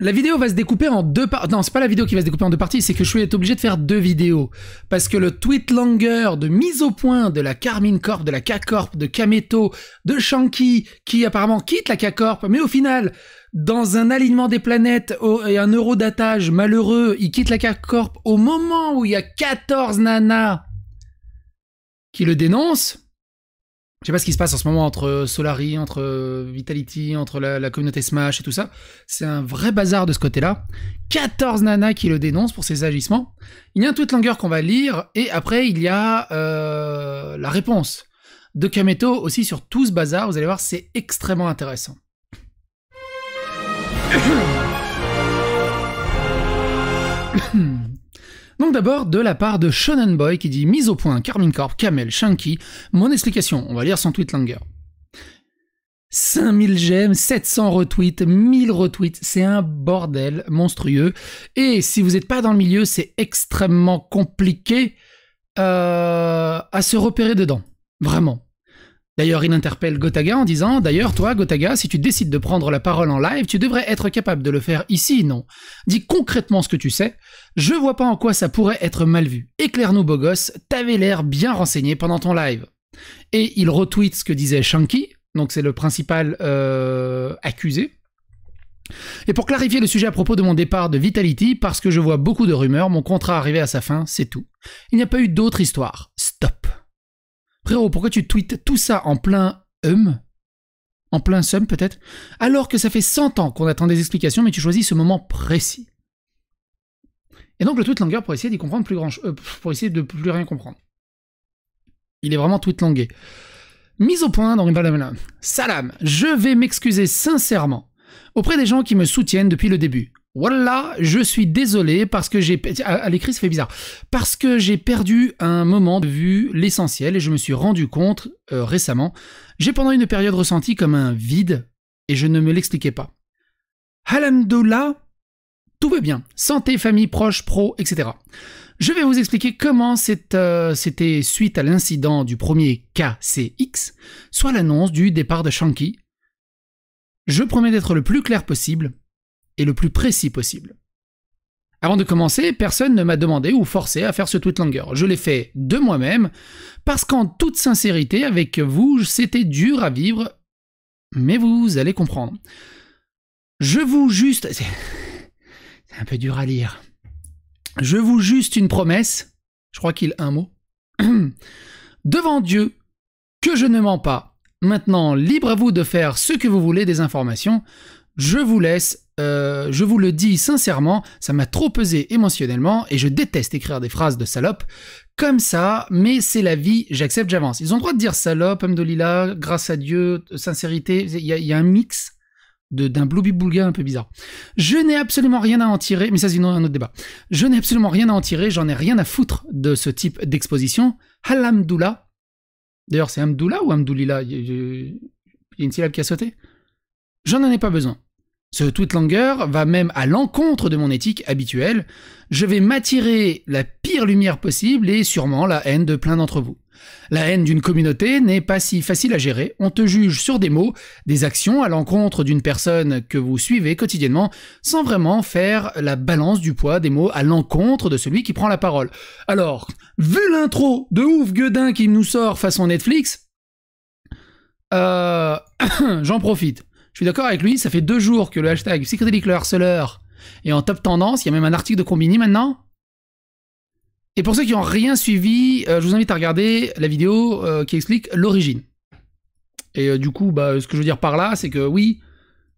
La vidéo va se découper en deux parties. Non, c'est pas la vidéo qui va se découper en deux parties, c'est que je suis obligé de faire deux vidéos. Parce que le tweet longer de mise au point de la Carmine Corp, de la K-Corp, de Kameto, de Shanky, qui apparemment quitte la K-Corp, mais au final, dans un alignement des planètes et un eurodatage malheureux, il quitte la K-Corp au moment où il y a 14 nanas qui le dénoncent je sais pas ce qui se passe en ce moment entre euh, Solari, entre euh, Vitality, entre la, communauté Smash et tout ça. C'est un vrai bazar de ce côté-là. 14 nanas qui le dénoncent pour ses agissements. Il y a un tweet longueur qu'on va lire et après il y a euh, la réponse de Kameto aussi sur tout ce bazar. Vous allez voir, c'est extrêmement intéressant. Hmm. Donc d'abord de la part de Shonen Boy qui dit mise au point Carmine Corp, Camel, Shanky, mon explication, on va lire son tweet Langer. 5000 j'aime, 700 retweets, 1000 retweets, c'est un bordel monstrueux. Et si vous n'êtes pas dans le milieu, c'est extrêmement compliqué euh, à se repérer dedans. Vraiment. D'ailleurs, il interpelle Gotaga en disant D'ailleurs, toi, Gotaga, si tu décides de prendre la parole en live, tu devrais être capable de le faire ici, non Dis concrètement ce que tu sais. Je vois pas en quoi ça pourrait être mal vu. Éclaire-nous, beau gosse, t'avais l'air bien renseigné pendant ton live. Et il retweet ce que disait Shanky, donc c'est le principal euh, accusé. Et pour clarifier le sujet à propos de mon départ de Vitality, parce que je vois beaucoup de rumeurs, mon contrat arrivé à sa fin, c'est tout. Il n'y a pas eu d'autre histoire Frérot, pourquoi tu tweets tout ça en plein hum En plein sum peut-être Alors que ça fait 100 ans qu'on attend des explications, mais tu choisis ce moment précis. Et donc le langueur pour essayer d'y comprendre plus grand euh, pour essayer de plus rien comprendre. Il est vraiment tweetlangué. Mise au point dans Salam, je vais m'excuser sincèrement auprès des gens qui me soutiennent depuis le début voilà, je suis désolé parce que j'ai... À, l'écrit, ça fait bizarre. Parce que j'ai perdu un moment de vue l'essentiel et je me suis rendu compte euh, récemment. J'ai pendant une période ressenti comme un vide et je ne me l'expliquais pas. Alhamdoulilah, tout va bien. Santé, famille, proche, pro, etc. Je vais vous expliquer comment euh, c'était suite à l'incident du premier KCX, soit l'annonce du départ de Shanky. Je promets d'être le plus clair possible et le plus précis possible. Avant de commencer, personne ne m'a demandé ou forcé à faire ce tweet langueur. Je l'ai fait de moi-même, parce qu'en toute sincérité, avec vous, c'était dur à vivre, mais vous allez comprendre. Je vous juste... C'est un peu dur à lire. Je vous juste une promesse, je crois qu'il a un mot, devant Dieu, que je ne mens pas. Maintenant, libre à vous de faire ce que vous voulez des informations. Je vous laisse euh, je vous le dis sincèrement, ça m'a trop pesé émotionnellement et je déteste écrire des phrases de salope comme ça, mais c'est la vie, j'accepte, j'avance. Ils ont le droit de dire salope, homme grâce à Dieu, sincérité, il y, a un mix d'un blobby boulga un peu bizarre. Je n'ai absolument rien à en tirer, mais ça c'est un autre débat. Je n'ai absolument rien à en tirer, j'en ai rien à foutre de ce type d'exposition. Halamdoula. D'ailleurs, c'est Amdoula ou Hamdoulila Il y a une syllabe qui a sauté J'en ai pas besoin. Ce longueur va même à l'encontre de mon éthique habituelle. Je vais m'attirer la pire lumière possible et sûrement la haine de plein d'entre vous. La haine d'une communauté n'est pas si facile à gérer. On te juge sur des mots, des actions à l'encontre d'une personne que vous suivez quotidiennement, sans vraiment faire la balance du poids des mots à l'encontre de celui qui prend la parole. Alors, vu l'intro de ouf Guedin qui nous sort façon Netflix, euh, j'en profite. Je suis d'accord avec lui, ça fait deux jours que le hashtag Psychedelic le harceleur est en top tendance. Il y a même un article de Combini maintenant. Et pour ceux qui n'ont rien suivi, euh, je vous invite à regarder la vidéo euh, qui explique l'origine. Et euh, du coup, bah, ce que je veux dire par là, c'est que oui,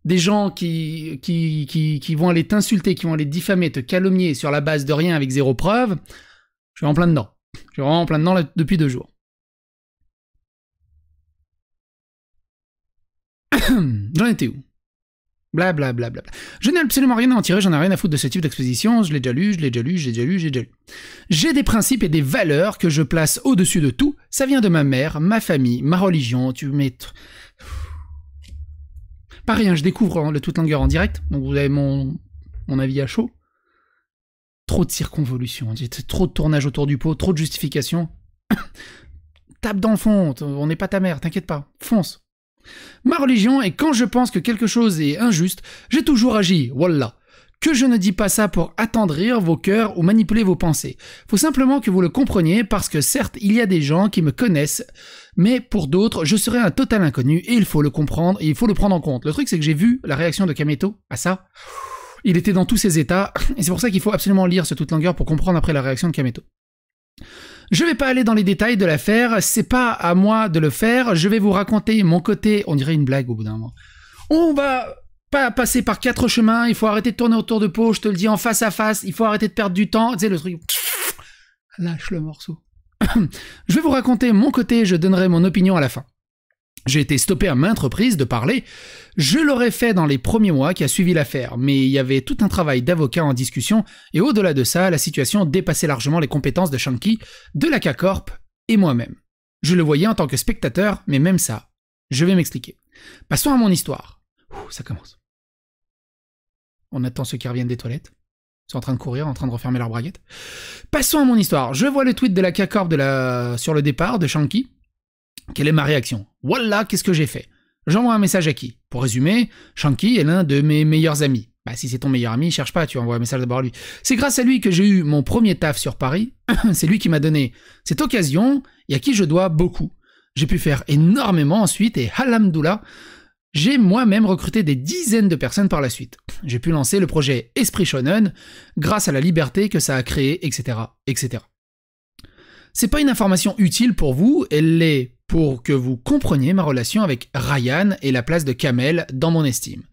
des gens qui, qui, vont aller t'insulter, qui vont aller te diffamer, te calomnier sur la base de rien avec zéro preuve, je suis en plein dedans. Je suis vraiment en plein dedans depuis deux jours. J'en étais où Blablabla. Je n'ai absolument rien à en tirer, j'en ai rien à foutre de ce type d'exposition, je l'ai déjà lu, je l'ai déjà lu, j'ai déjà lu, j'ai déjà lu. J'ai des principes et des valeurs que je place au-dessus de tout, ça vient de ma mère, ma famille, ma religion, tu mets... Pas rien, hein, je découvre hein, le toute longueur en direct, donc vous avez mon, mon avis à chaud. Trop de circonvolutions, hein, trop de tournage autour du pot, trop de justification. Tape dans le fond, on n'est pas ta mère, t'inquiète pas, fonce. Ma religion est quand je pense que quelque chose est injuste, j'ai toujours agi, voilà, Que je ne dis pas ça pour attendrir vos cœurs ou manipuler vos pensées. Faut simplement que vous le compreniez parce que certes, il y a des gens qui me connaissent, mais pour d'autres, je serai un total inconnu et il faut le comprendre et il faut le prendre en compte. Le truc, c'est que j'ai vu la réaction de Kameto à ça. Il était dans tous ses états et c'est pour ça qu'il faut absolument lire ce toute Langueur » pour comprendre après la réaction de Kameto. Je vais pas aller dans les détails de l'affaire, c'est pas à moi de le faire, je vais vous raconter mon côté, on dirait une blague au bout d'un moment. On va pas passer par quatre chemins, il faut arrêter de tourner autour de peau, je te le dis en face à face, il faut arrêter de perdre du temps, tu sais le truc. Lâche le morceau. je vais vous raconter mon côté, je donnerai mon opinion à la fin. J'ai été stoppé à maintes reprises de parler. Je l'aurais fait dans les premiers mois qui a suivi l'affaire, mais il y avait tout un travail d'avocat en discussion, et au-delà de ça, la situation dépassait largement les compétences de Shanky, de la K-Corp et moi-même. Je le voyais en tant que spectateur, mais même ça, je vais m'expliquer. Passons à mon histoire. Ouh, ça commence. On attend ceux qui reviennent des toilettes. Ils sont en train de courir, en train de refermer leur braguette. Passons à mon histoire. Je vois le tweet de la K-Corp sur le départ de Shanky, quelle est ma réaction Voilà, qu'est-ce que j'ai fait J'envoie un message à qui Pour résumer, Shanky est l'un de mes meilleurs amis. Bah, si c'est ton meilleur ami, cherche pas, tu envoies un message d'abord à lui. C'est grâce à lui que j'ai eu mon premier taf sur Paris. c'est lui qui m'a donné cette occasion et à qui je dois beaucoup. J'ai pu faire énormément ensuite et halamdoula, j'ai moi-même recruté des dizaines de personnes par la suite. J'ai pu lancer le projet Esprit Shonen grâce à la liberté que ça a créé, etc., etc. C'est pas une information utile pour vous, elle l'est pour que vous compreniez ma relation avec Ryan et la place de Kamel dans mon estime.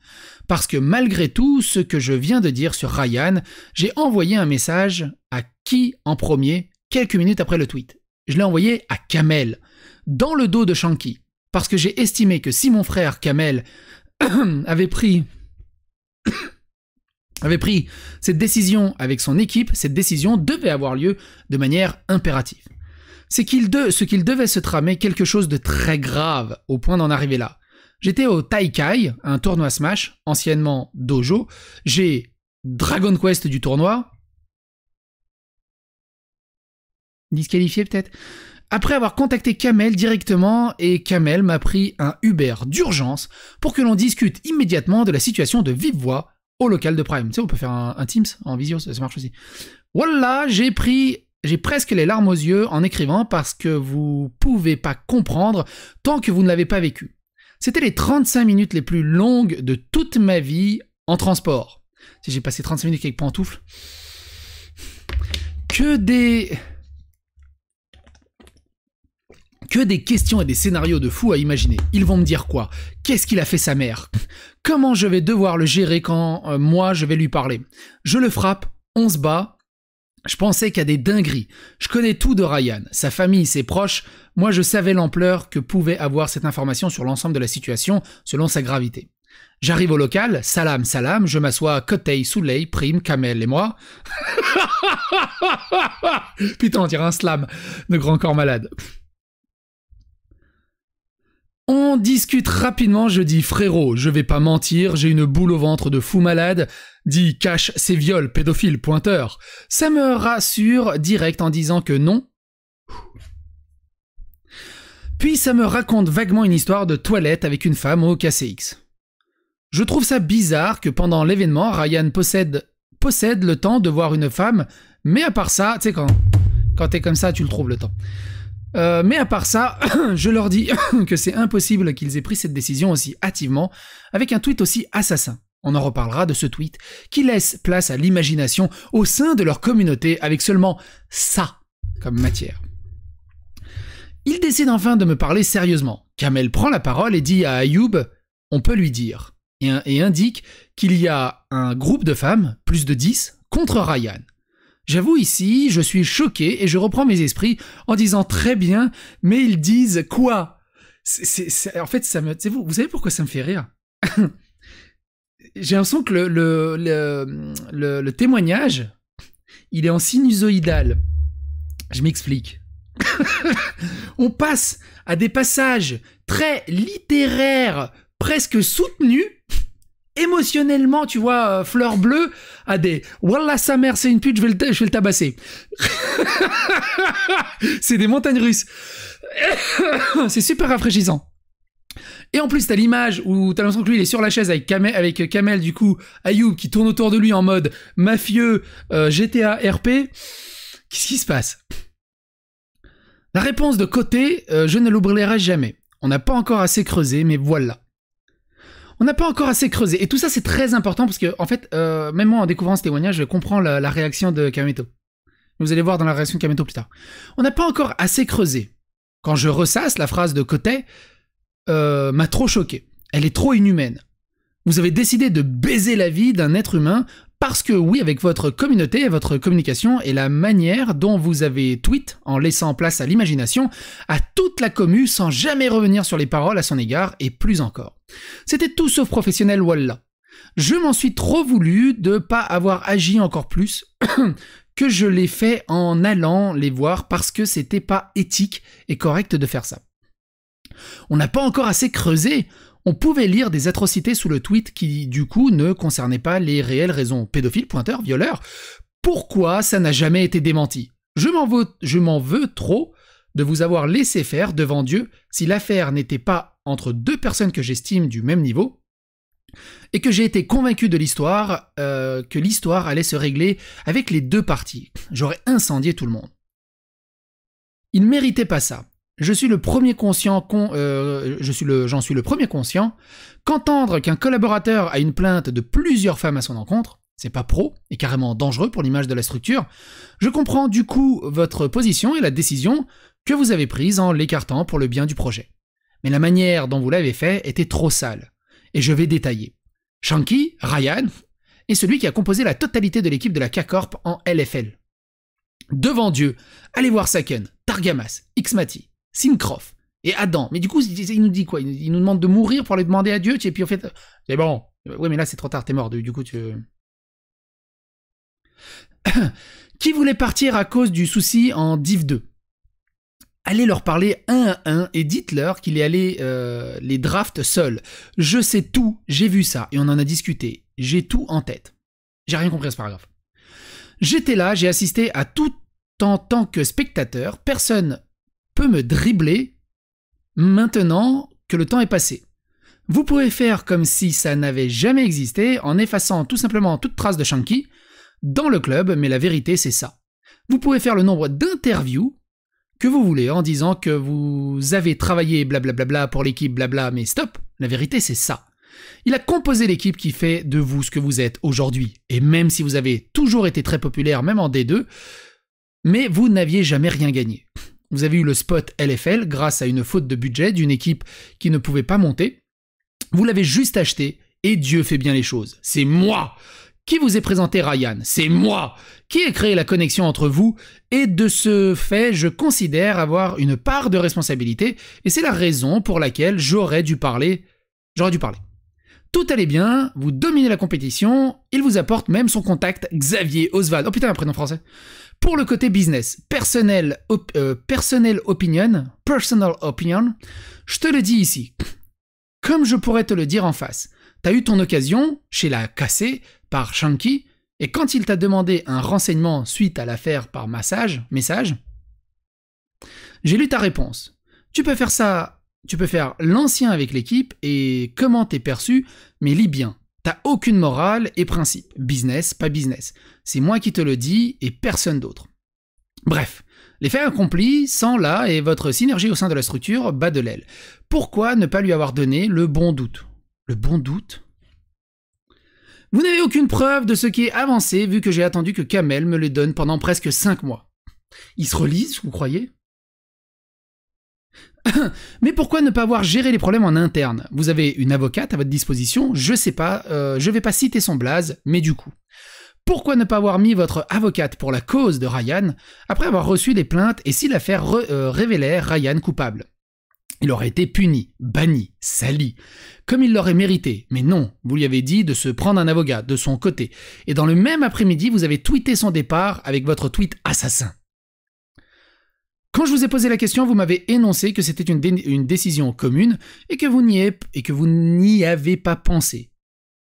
Parce que malgré tout ce que je viens de dire sur Ryan, j'ai envoyé un message à qui en premier quelques minutes après le tweet. Je l'ai envoyé à Kamel, dans le dos de Shanky, parce que j'ai estimé que si mon frère Kamel avait pris avait pris cette décision avec son équipe, cette décision devait avoir lieu de manière impérative c'est qu'il de, ce qu'il devait se tramer quelque chose de très grave au point d'en arriver là. J'étais au Taikai, un tournoi Smash, anciennement Dojo. J'ai Dragon Quest du tournoi. Disqualifié peut-être après avoir contacté Kamel directement et Kamel m'a pris un Uber d'urgence pour que l'on discute immédiatement de la situation de vive voix au local de Prime. Tu sais, on peut faire un, Teams en visio, ça marche aussi. Voilà, j'ai pris j'ai presque les larmes aux yeux en écrivant parce que vous pouvez pas comprendre tant que vous ne l'avez pas vécu. C'était les 35 minutes les plus longues de toute ma vie en transport. Si j'ai passé 35 minutes avec pantoufles. Que des. Que des questions et des scénarios de fous à imaginer. Ils vont me dire quoi Qu'est-ce qu'il a fait sa mère Comment je vais devoir le gérer quand euh, moi je vais lui parler Je le frappe, on se bat, je pensais qu'à des dingueries. Je connais tout de Ryan, sa famille, ses proches. Moi, je savais l'ampleur que pouvait avoir cette information sur l'ensemble de la situation selon sa gravité. J'arrive au local, salam, salam, je m'assois à côté Souley, Prime, Kamel et moi. Putain, on dirait un slam de grand corps malade. On discute rapidement, je dis frérot, je vais pas mentir, j'ai une boule au ventre de fou malade, dit cache ses viols, pédophile, pointeur. Ça me rassure direct en disant que non. Puis ça me raconte vaguement une histoire de toilette avec une femme au KCX. Je trouve ça bizarre que pendant l'événement, Ryan possède, possède le temps de voir une femme, mais à part ça, tu sais quand, quand t'es comme ça, tu le trouves le temps. Euh, mais à part ça, je leur dis que c'est impossible qu'ils aient pris cette décision aussi hâtivement, avec un tweet aussi assassin. On en reparlera de ce tweet qui laisse place à l'imagination au sein de leur communauté avec seulement ça comme matière. Ils décident enfin de me parler sérieusement. Kamel prend la parole et dit à Ayoub On peut lui dire, et, et indique qu'il y a un groupe de femmes, plus de 10, contre Ryan. J'avoue ici, je suis choqué et je reprends mes esprits en disant très bien, mais ils disent quoi En fait, ça me, vous, savez pourquoi ça me fait rire J'ai l'impression que le le, témoignage, il est en sinusoïdal. Je m'explique. On passe à des passages très littéraires, presque soutenus, émotionnellement, tu vois, euh, fleur bleue à des Wallah, sa mère, c'est une pute, je vais le, je le tabasser. c'est des montagnes russes. c'est super rafraîchissant. Et en plus, t'as l'image où t'as l'impression que lui, il est sur la chaise avec Kamel, avec euh, du coup, Ayoub, qui tourne autour de lui en mode mafieux, euh, GTA, RP. Qu'est-ce qui se passe La réponse de côté, je ne l'oublierai jamais. On n'a pas encore assez creusé, mais voilà on n'a pas encore assez creusé. Et tout ça, c'est très important parce que, en fait, euh, même moi, en découvrant ce témoignage, je comprends la, réaction de Kameto. Vous allez voir dans la réaction de Kameto plus tard. On n'a pas encore assez creusé. Quand je ressasse, la phrase de Côté euh, m'a trop choqué. Elle est trop inhumaine. Vous avez décidé de baiser la vie d'un être humain parce que oui, avec votre communauté, votre communication et la manière dont vous avez tweet en laissant place à l'imagination, à toute la commu sans jamais revenir sur les paroles à son égard et plus encore. C'était tout sauf professionnel, voilà. Je m'en suis trop voulu de pas avoir agi encore plus que je l'ai fait en allant les voir parce que c'était pas éthique et correct de faire ça. On n'a pas encore assez creusé on pouvait lire des atrocités sous le tweet qui, du coup, ne concernaient pas les réelles raisons Pédophile, pointeur, violeur. Pourquoi ça n'a jamais été démenti Je m'en veux, trop de vous avoir laissé faire devant Dieu si l'affaire n'était pas entre deux personnes que j'estime du même niveau, et que j'ai été convaincu de l'histoire, euh, que l'histoire allait se régler avec les deux parties. J'aurais incendié tout le monde. Il ne méritait pas ça je suis le premier conscient euh, j'en suis le premier conscient qu'entendre qu'un collaborateur a une plainte de plusieurs femmes à son encontre, c'est pas pro et carrément dangereux pour l'image de la structure. Je comprends du coup votre position et la décision que vous avez prise en l'écartant pour le bien du projet. Mais la manière dont vous l'avez fait était trop sale. Et je vais détailler. Shanky, Ryan, est celui qui a composé la totalité de l'équipe de la K-Corp en LFL. Devant Dieu, allez voir Saken, Targamas, Xmati, Sincroff et Adam. Mais du coup, il nous dit quoi il nous, demande de mourir pour aller demander à Dieu, et puis en fait, c'est euh, bon. Oui, mais là, c'est trop tard, t'es mort, du coup, tu... Qui voulait partir à cause du souci en Div 2 Allez leur parler un à un et dites-leur qu'il est allé euh, les drafts seul. Je sais tout, j'ai vu ça, et on en a discuté. J'ai tout en tête. J'ai rien compris à ce paragraphe. J'étais là, j'ai assisté à tout en tant que spectateur, personne peut me dribbler maintenant que le temps est passé. Vous pouvez faire comme si ça n'avait jamais existé en effaçant tout simplement toute trace de Shanky dans le club, mais la vérité c'est ça. Vous pouvez faire le nombre d'interviews que vous voulez en disant que vous avez travaillé blablabla pour l'équipe blabla, mais stop, la vérité c'est ça. Il a composé l'équipe qui fait de vous ce que vous êtes aujourd'hui. Et même si vous avez toujours été très populaire, même en D2, mais vous n'aviez jamais rien gagné. Vous avez eu le spot LFL grâce à une faute de budget d'une équipe qui ne pouvait pas monter. Vous l'avez juste acheté et Dieu fait bien les choses. C'est moi qui vous ai présenté Ryan. C'est moi qui ai créé la connexion entre vous et de ce fait, je considère avoir une part de responsabilité et c'est la raison pour laquelle j'aurais dû parler. J'aurais dû parler. Tout allait bien, vous dominez la compétition, il vous apporte même son contact Xavier Oswald. Oh putain, un prénom français. Pour le côté business, personnel, euh, personnel opinion, personal opinion, je te le dis ici. Comme je pourrais te le dire en face, Tu as eu ton occasion chez la cassée par Shanky, et quand il t'a demandé un renseignement suite à l'affaire par massage, message, j'ai lu ta réponse. Tu peux faire ça, tu peux faire l'ancien avec l'équipe et comment t'es perçu, mais lis bien. T'as aucune morale et principe. Business, pas business. C'est moi qui te le dis et personne d'autre. Bref, les faits accomplis, sans là et votre synergie au sein de la structure bat de l'aile. Pourquoi ne pas lui avoir donné le bon doute Le bon doute Vous n'avez aucune preuve de ce qui est avancé vu que j'ai attendu que Kamel me le donne pendant presque 5 mois. Il se relise, vous croyez mais pourquoi ne pas avoir géré les problèmes en interne Vous avez une avocate à votre disposition, je sais pas, euh, je vais pas citer son blaze, mais du coup. Pourquoi ne pas avoir mis votre avocate pour la cause de Ryan après avoir reçu des plaintes et si l'affaire euh, révélait Ryan coupable Il aurait été puni, banni, sali, comme il l'aurait mérité. Mais non, vous lui avez dit de se prendre un avocat de son côté. Et dans le même après-midi, vous avez tweeté son départ avec votre tweet assassin. Quand je vous ai posé la question, vous m'avez énoncé que c'était une, une, décision commune et que vous n'y avez pas pensé.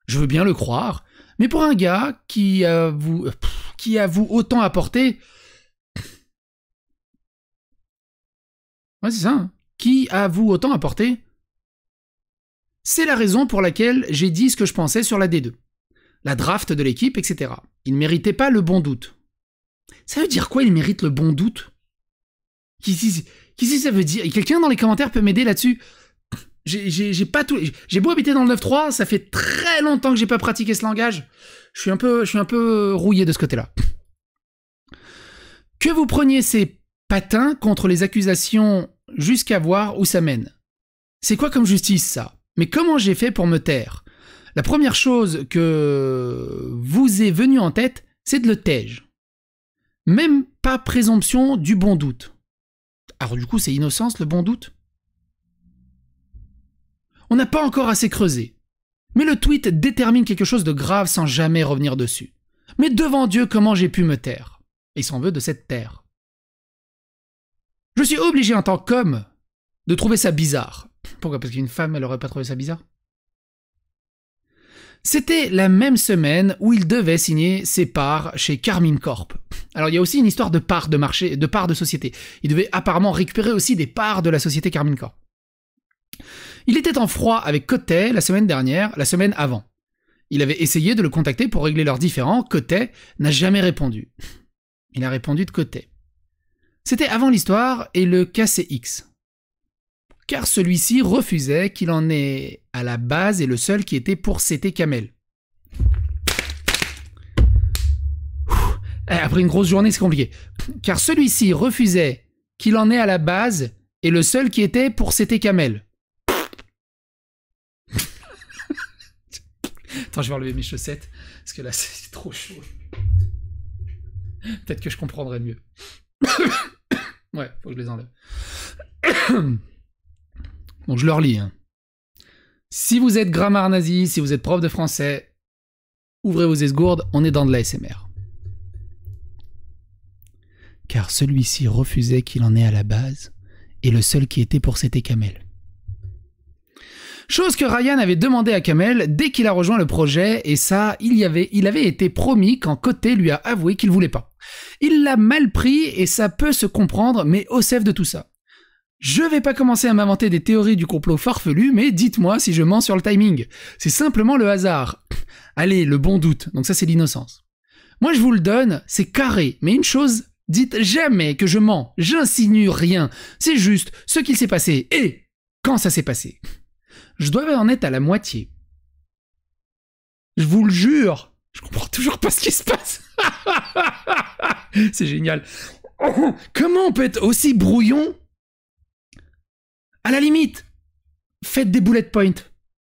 Je veux bien le croire, mais pour un gars qui a vous, qui a vous autant apporté, ouais c'est ça, hein, qui a vous autant apporté, c'est la raison pour laquelle j'ai dit ce que je pensais sur la D2, la draft de l'équipe, etc. Il ne méritait pas le bon doute. Ça veut dire quoi il mérite le bon doute Qu'est-ce que ça veut dire Quelqu'un dans les commentaires peut m'aider là-dessus j'ai pas J'ai beau habiter dans le 9-3, ça fait très longtemps que j'ai pas pratiqué ce langage. Je suis un peu, je suis un peu rouillé de ce côté-là. Que vous preniez ces patins contre les accusations jusqu'à voir où ça mène. C'est quoi comme justice ça Mais comment j'ai fait pour me taire La première chose que vous est venue en tête, c'est de le tège. Même pas présomption du bon doute. Alors du coup, c'est innocence le bon doute on n'a pas encore assez creusé. Mais le tweet détermine quelque chose de grave sans jamais revenir dessus. Mais devant Dieu, comment j'ai pu me taire Et il s'en veut de cette terre. Je suis obligé en tant qu'homme de trouver ça bizarre. Pourquoi Parce qu'une femme, elle aurait pas trouvé ça bizarre c'était la même semaine où il devait signer ses parts chez Carmine Corp. Alors il y a aussi une histoire de parts de marché, de parts de société. Il devait apparemment récupérer aussi des parts de la société Carmine Corp. Il était en froid avec Cotet la semaine dernière, la semaine avant. Il avait essayé de le contacter pour régler leurs différends, Cotet n'a jamais répondu. Il a répondu de côté. C'était avant l'histoire et le KCX. Car celui-ci refusait qu'il en ait à la base et le seul qui était pour CT Kamel. Eh, après une grosse journée, c'est compliqué. Car celui-ci refusait qu'il en ait à la base et le seul qui était pour CT Kamel. Attends, je vais enlever mes chaussettes, parce que là, c'est trop chaud. Peut-être que je comprendrai mieux. ouais, faut que je les enlève. Donc je leur lis. Hein. Si vous êtes grammaire nazi, si vous êtes prof de français, ouvrez vos esgourdes, on est dans de l'ASMR. Car celui-ci refusait qu'il en ait à la base, et le seul qui était pour c'était Kamel. Chose que Ryan avait demandé à Kamel dès qu'il a rejoint le projet, et ça, il, y avait, il avait été promis quand Côté lui a avoué qu'il voulait pas. Il l'a mal pris, et ça peut se comprendre, mais au sève de tout ça. Je vais pas commencer à m'inventer des théories du complot farfelu, mais dites-moi si je mens sur le timing. C'est simplement le hasard. Allez, le bon doute, donc ça c'est l'innocence. Moi je vous le donne, c'est carré, mais une chose, dites jamais que je mens, j'insinue rien, c'est juste ce qu'il s'est passé et quand ça s'est passé. Je dois en être à la moitié. Je vous le jure, je comprends toujours pas ce qui se passe. C'est génial. Comment on peut être aussi brouillon À la limite, faites des bullet points.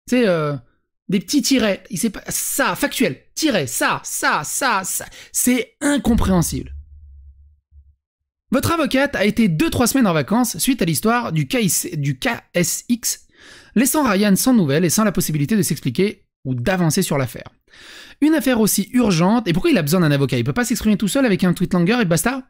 C'est euh, des petits tirets. Il sait pas ça, factuel. Tiret, ça, ça, ça, ça. C'est incompréhensible. Votre avocate a été 2-3 semaines en vacances suite à l'histoire du, case du KSX laissant Ryan sans nouvelles et sans la possibilité de s'expliquer ou d'avancer sur l'affaire. Une affaire aussi urgente, et pourquoi il a besoin d'un avocat Il peut pas s'exprimer tout seul avec un tweet langueur et basta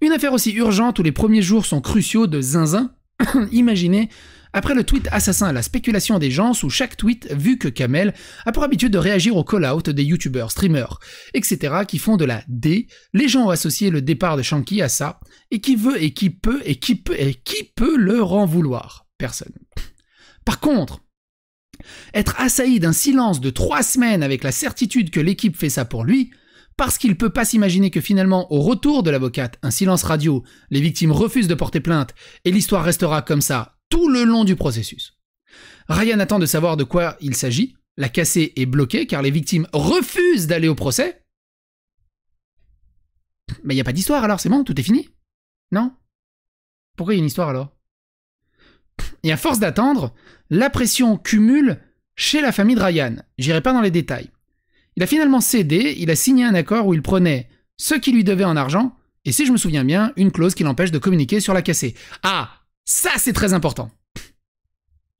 Une affaire aussi urgente où les premiers jours sont cruciaux de zinzin, imaginez après le tweet assassin à la spéculation des gens sous chaque tweet vu que Kamel a pour habitude de réagir au call-out des youtubeurs, streamers, etc. qui font de la D, les gens ont associé le départ de Shanky à ça, et qui veut et qui peut et qui peut et qui peut le renvouloir. vouloir personne. Par contre, être assailli d'un silence de trois semaines avec la certitude que l'équipe fait ça pour lui, parce qu'il peut pas s'imaginer que finalement, au retour de l'avocate, un silence radio, les victimes refusent de porter plainte et l'histoire restera comme ça tout le long du processus. Ryan attend de savoir de quoi il s'agit, la cassée est bloquée car les victimes refusent d'aller au procès. Mais il n'y a pas d'histoire alors, c'est bon, tout est fini Non Pourquoi il y a une histoire alors et à force d'attendre, la pression cumule chez la famille de Ryan. J'irai pas dans les détails. Il a finalement cédé, il a signé un accord où il prenait ce qu'il lui devait en argent, et si je me souviens bien, une clause qui l'empêche de communiquer sur la cassée. Ah, ça c'est très important.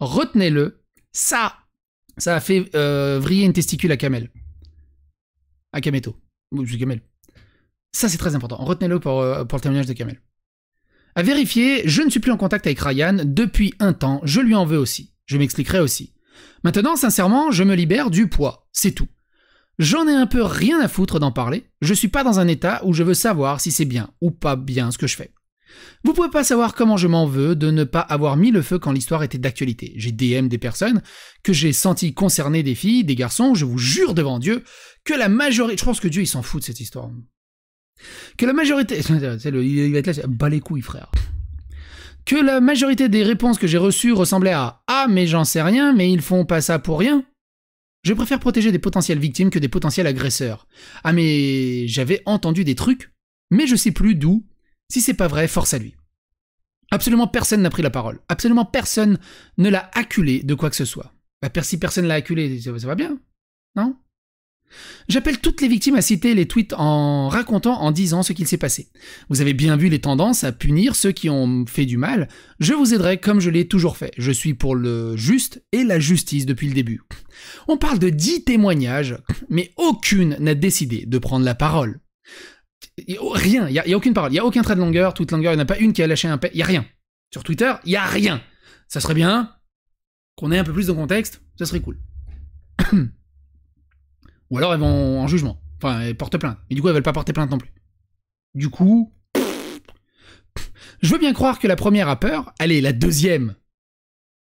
Retenez-le, ça, ça a fait euh, vriller une testicule à Kamel. À Kameto. Ou Kamel. Ça c'est très important. Retenez-le pour, euh, pour le témoignage de Kamel. À vérifier, je ne suis plus en contact avec Ryan depuis un temps, je lui en veux aussi. Je m'expliquerai aussi. Maintenant, sincèrement, je me libère du poids, c'est tout. J'en ai un peu rien à foutre d'en parler, je suis pas dans un état où je veux savoir si c'est bien ou pas bien ce que je fais. Vous pouvez pas savoir comment je m'en veux de ne pas avoir mis le feu quand l'histoire était d'actualité. J'ai DM des personnes que j'ai senti concerner des filles, des garçons, je vous jure devant Dieu que la majorité, je pense que Dieu il s'en fout de cette histoire. Que la majorité. il va être là, frère. Que la majorité des réponses que j'ai reçues ressemblaient à Ah, mais j'en sais rien, mais ils font pas ça pour rien. Je préfère protéger des potentielles victimes que des potentiels agresseurs. Ah, mais j'avais entendu des trucs, mais je sais plus d'où. Si c'est pas vrai, force à lui. Absolument personne n'a pris la parole. Absolument personne ne l'a acculé de quoi que ce soit. Bah, si personne l'a acculé, ça va bien, non J'appelle toutes les victimes à citer les tweets en racontant en disant ce qu'il s'est passé. Vous avez bien vu les tendances à punir ceux qui ont fait du mal. Je vous aiderai comme je l'ai toujours fait. Je suis pour le juste et la justice depuis le début. On parle de 10 témoignages, mais aucune n'a décidé de prendre la parole. Rien, il n'y a, aucune parole, il n'y a aucun trait de longueur, toute longueur, il n'y en a pas une qui a lâché un paix, il n'y a rien. Sur Twitter, il n'y a rien. Ça serait bien qu'on ait un peu plus de contexte, ça serait cool. Ou alors elles vont en jugement. Enfin, elles portent plainte. Mais du coup, elles veulent pas porter plainte non plus. Du coup, je veux bien croire que la première a peur. Allez, la deuxième.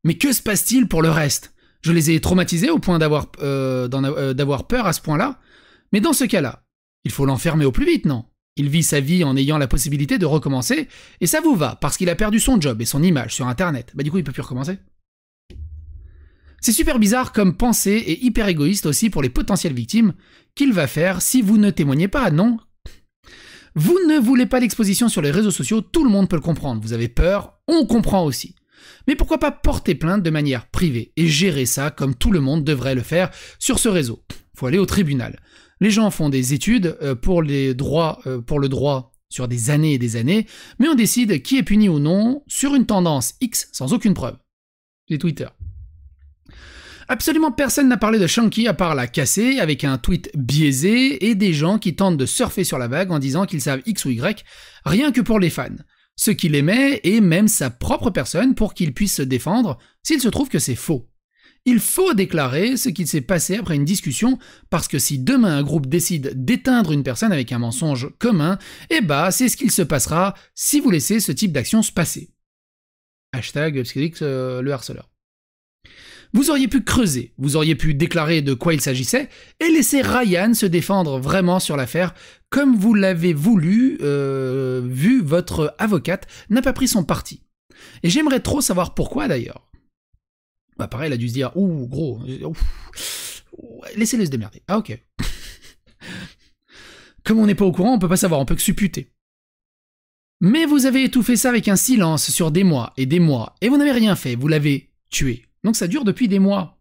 Mais que se passe-t-il pour le reste Je les ai traumatisés au point euh, euh, d'avoir peur à ce point-là. Mais dans ce cas-là, il faut l'enfermer au plus vite, non Il vit sa vie en ayant la possibilité de recommencer, et ça vous va, parce qu'il a perdu son job et son image sur Internet. Bah du coup, il peut plus recommencer. C'est super bizarre comme pensée et hyper égoïste aussi pour les potentielles victimes qu'il va faire si vous ne témoignez pas, non Vous ne voulez pas l'exposition sur les réseaux sociaux, tout le monde peut le comprendre. Vous avez peur, on comprend aussi. Mais pourquoi pas porter plainte de manière privée et gérer ça comme tout le monde devrait le faire sur ce réseau Faut aller au tribunal. Les gens font des études euh, pour, les droits, euh, pour le droit sur des années et des années, mais on décide qui est puni ou non sur une tendance X sans aucune preuve. Les Twitter. Absolument personne n'a parlé de Shanky à part la casser avec un tweet biaisé et des gens qui tentent de surfer sur la vague en disant qu'ils savent X ou Y, rien que pour les fans. Ce qu'il aimait et même sa propre personne pour qu'il puisse se défendre s'il se trouve que c'est faux. Il faut déclarer ce qu'il s'est passé après une discussion, parce que si demain un groupe décide d'éteindre une personne avec un mensonge commun, eh bah c'est ce qu'il se passera si vous laissez ce type d'action se passer. Hashtag euh, le harceleur. Vous auriez pu creuser, vous auriez pu déclarer de quoi il s'agissait et laisser Ryan se défendre vraiment sur l'affaire comme vous l'avez voulu, euh, vu votre avocate n'a pas pris son parti. Et j'aimerais trop savoir pourquoi d'ailleurs. Bah pareil, elle a dû se dire, ouh gros, euh, laissez-le se démerder. Ah ok. comme on n'est pas au courant, on peut pas savoir, on peut que supputer. Mais vous avez étouffé ça avec un silence sur des mois et des mois, et vous n'avez rien fait, vous l'avez tué. Donc ça dure depuis des mois.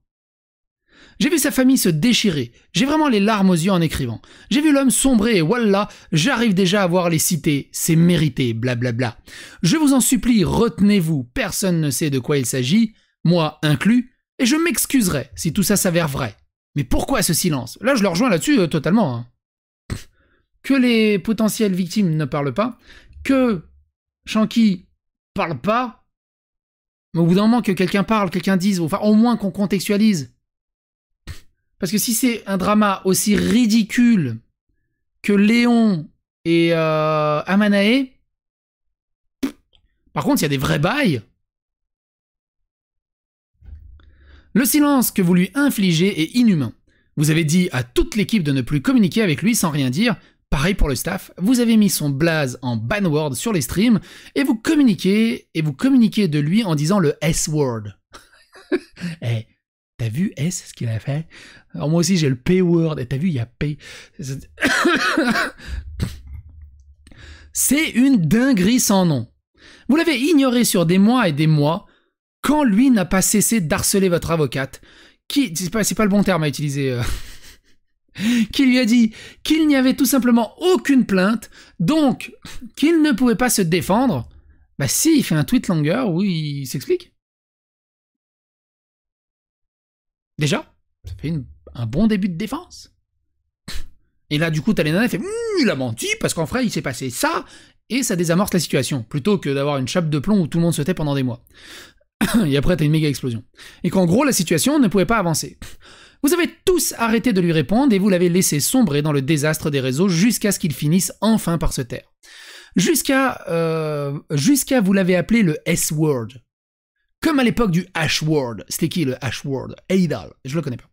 J'ai vu sa famille se déchirer. J'ai vraiment les larmes aux yeux en écrivant. J'ai vu l'homme sombrer et voilà, j'arrive déjà à voir les cités. C'est mérité, blablabla. Bla bla. Je vous en supplie, retenez-vous, personne ne sait de quoi il s'agit, moi inclus, et je m'excuserai si tout ça s'avère vrai. Mais pourquoi ce silence Là, je le rejoins là-dessus euh, totalement. Hein. Que les potentielles victimes ne parlent pas, que Shanky parle pas, mais au bout d'un moment, que quelqu'un parle, quelqu'un dise, enfin, au moins qu'on contextualise. Parce que si c'est un drama aussi ridicule que Léon et euh, Amanae, par contre, il y a des vrais bails. Le silence que vous lui infligez est inhumain. Vous avez dit à toute l'équipe de ne plus communiquer avec lui sans rien dire, Pareil pour le staff, vous avez mis son blaze en banword sur les streams et vous communiquez et vous communiquez de lui en disant le S-word. Eh, hey, t'as vu S ce qu'il a fait Alors moi aussi j'ai le P-word et eh, t'as vu il y a P. C'est une dinguerie sans nom. Vous l'avez ignoré sur des mois et des mois quand lui n'a pas cessé d'harceler votre avocate. Qui, c'est pas, le bon terme à utiliser. Euh qui lui a dit qu'il n'y avait tout simplement aucune plainte, donc qu'il ne pouvait pas se défendre, bah si, il fait un tweet longueur où il s'explique. Déjà, ça fait un bon début de défense. Et là, du coup, t'as les fait hum, il a menti parce qu'en vrai, il s'est passé ça et ça désamorce la situation plutôt que d'avoir une chape de plomb où tout le monde se tait pendant des mois. et après, t'as une méga explosion. Et qu'en gros, la situation ne pouvait pas avancer. Vous avez tous arrêté de lui répondre et vous l'avez laissé sombrer dans le désastre des réseaux jusqu'à ce qu'il finisse enfin par se taire. Jusqu'à... Euh, jusqu'à vous l'avez appelé le S-word. Comme à l'époque du H-word. C'était qui le H-word Eidal. Je le connais pas.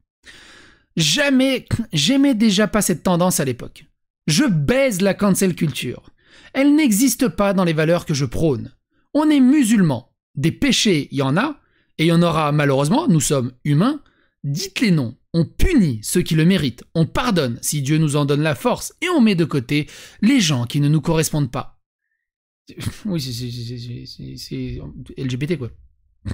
Jamais... J'aimais déjà pas cette tendance à l'époque. Je baise la cancel culture. Elle n'existe pas dans les valeurs que je prône. On est musulmans. Des péchés, il y en a, et il y en aura malheureusement, nous sommes humains, Dites les noms, on punit ceux qui le méritent, on pardonne si Dieu nous en donne la force et on met de côté les gens qui ne nous correspondent pas. Oui, c'est LGBT quoi.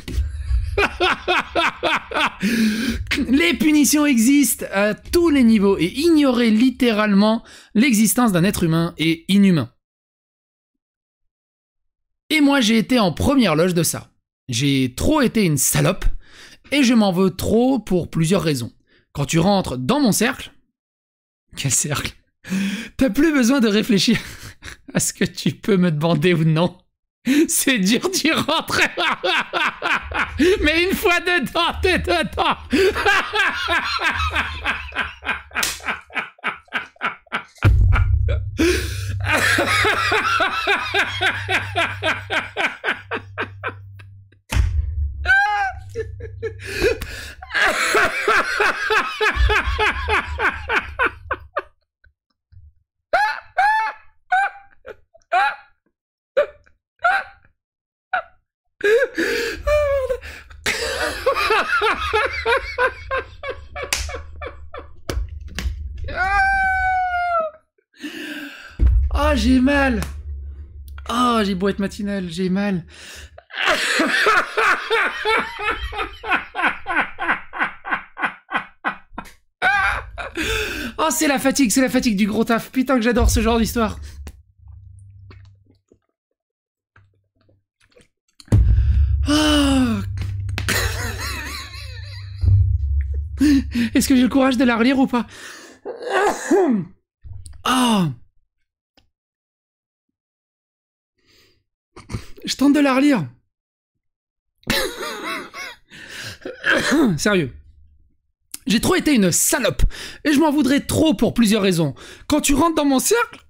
les punitions existent à tous les niveaux et ignorer littéralement l'existence d'un être humain est inhumain. Et moi j'ai été en première loge de ça. J'ai trop été une salope et je m'en veux trop pour plusieurs raisons. Quand tu rentres dans mon cercle, quel cercle T'as plus besoin de réfléchir à ce que tu peux me demander ou non. C'est dur d'y rentrer. Mais une fois dedans, t'es dedans. Ah, j'ai mal. Ah j'ai beau être matinale, j'ai mal. oh, c'est la fatigue, c'est la fatigue du gros taf. Putain que j'adore ce genre d'histoire. Oh. Est-ce que j'ai le courage de la relire ou pas oh. Je tente de la relire. Sérieux. J'ai trop été une salope, et je m'en voudrais trop pour plusieurs raisons. Quand tu rentres dans mon cercle,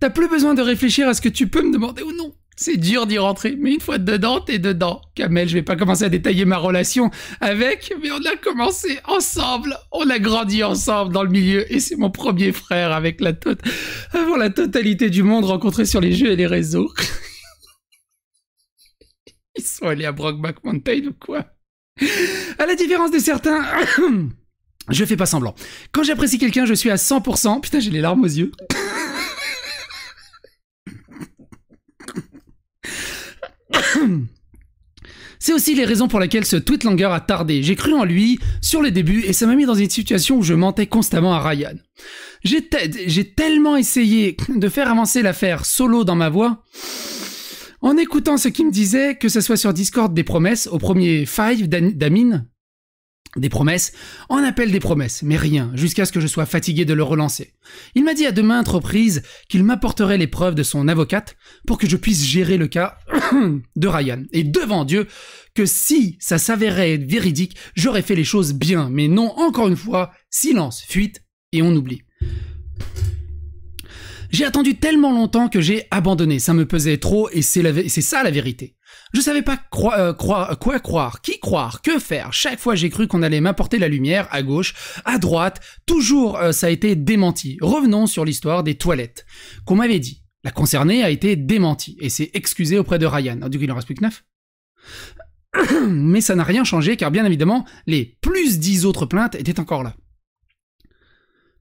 t'as plus besoin de réfléchir à ce que tu peux me demander ou non. C'est dur d'y rentrer, mais une fois dedans, t'es dedans. Kamel, je vais pas commencer à détailler ma relation avec, mais on a commencé ensemble. On a grandi ensemble dans le milieu, et c'est mon premier frère avec la avant la totalité du monde rencontré sur les jeux et les réseaux. Ils sont allés à Brockback Mountain ou quoi À la différence de certains, je fais pas semblant. Quand j'apprécie quelqu'un, je suis à 100%. Putain, j'ai les larmes aux yeux. C'est aussi les raisons pour lesquelles ce langueur a tardé. J'ai cru en lui sur les débuts et ça m'a mis dans une situation où je mentais constamment à Ryan. J'ai tellement essayé de faire avancer l'affaire solo dans ma voix en écoutant ce qu'il me disait, que ce soit sur Discord des promesses, au premier five d'Amine, des promesses, on appelle des promesses, mais rien, jusqu'à ce que je sois fatigué de le relancer. Il m'a dit à de maintes reprises qu'il m'apporterait les preuves de son avocate pour que je puisse gérer le cas de Ryan. Et devant Dieu, que si ça s'avérait véridique, j'aurais fait les choses bien, mais non, encore une fois, silence, fuite, et on oublie. J'ai attendu tellement longtemps que j'ai abandonné, ça me pesait trop et c'est ça la vérité. Je savais pas euh, quoi croire, qui croire, que faire. Chaque fois j'ai cru qu'on allait m'apporter la lumière à gauche, à droite, toujours euh, ça a été démenti. Revenons sur l'histoire des toilettes qu'on m'avait dit. La concernée a été démentie et s'est excusée auprès de Ryan. Oh, du coup, il en reste plus que neuf. Mais ça n'a rien changé car bien évidemment, les plus dix autres plaintes étaient encore là.